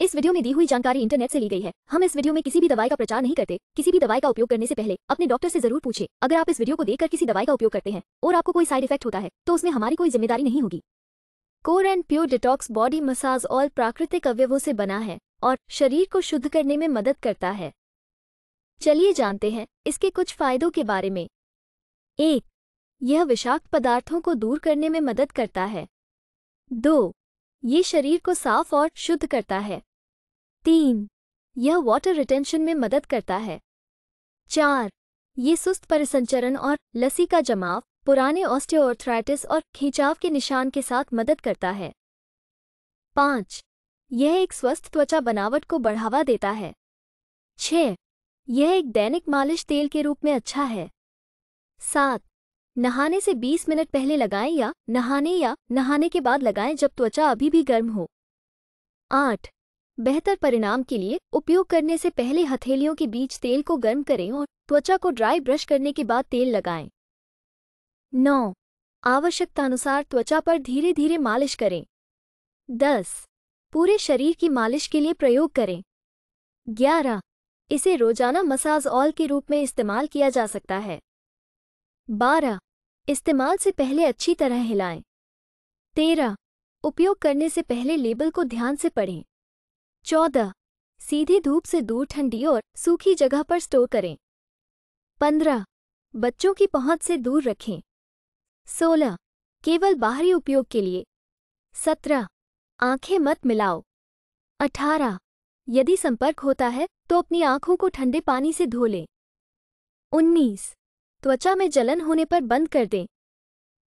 इस वीडियो में दी हुई जानकारी इंटरनेट से ली गई है हम इस वीडियो में किसी भी दवाई का प्रचार नहीं करते किसी भी दवाई का उपयोग करने से पहले अपने डॉक्टर से जरूर पूछे अगर आप इस वीडियो को देखकर किसी दवाई का उपयोग करते हैं और आपको कोई साइड इफेक्ट होता है तो उसमें हमारी कोई जिम्मेदारी नहीं होगी core and pure detox body massage all प्राकृतिक अवयवों से बना है और शरीर को शुद्ध करने में मदद करता है चलिए जानते हैं इसके कुछ फायदों के बारे में एक यह विषाक्त पदार्थों को दूर करने में मदद करता है दो ये शरीर को साफ और शुद्ध करता है तीन यह वाटर रिटेंशन में मदद करता है चार ये सुस्त परिसंचरण और लसी का जमाव पुराने ऑस्टियोआर्थराइटिस और खिंचाव के निशान के साथ मदद करता है पाँच यह एक स्वस्थ त्वचा बनावट को बढ़ावा देता है छ यह एक दैनिक मालिश तेल के रूप में अच्छा है सात नहाने से 20 मिनट पहले लगाएं या नहाने या नहाने के बाद लगाएं जब त्वचा अभी भी गर्म हो आठ बेहतर परिणाम के लिए उपयोग करने से पहले हथेलियों के बीच तेल को गर्म करें और त्वचा को ड्राई ब्रश करने के बाद तेल लगाएं। नौ आवश्यकतानुसार त्वचा पर धीरे धीरे मालिश करें दस पूरे शरीर की मालिश के लिए प्रयोग करें ग्यारह इसे रोजाना मसाज ऑयल के रूप में इस्तेमाल किया जा सकता है बारह इस्तेमाल से पहले अच्छी तरह हिलाएं। तेरह उपयोग करने से पहले लेबल को ध्यान से पढ़ें चौदह सीधी धूप से दूर ठंडी और सूखी जगह पर स्टोर करें पंद्रह बच्चों की पहुंच से दूर रखें सोलह केवल बाहरी उपयोग के लिए सत्रह आंखें मत मिलाओ अठारह यदि संपर्क होता है तो अपनी आंखों को ठंडे पानी से धो लें उन्नीस त्वचा में जलन होने पर बंद कर दें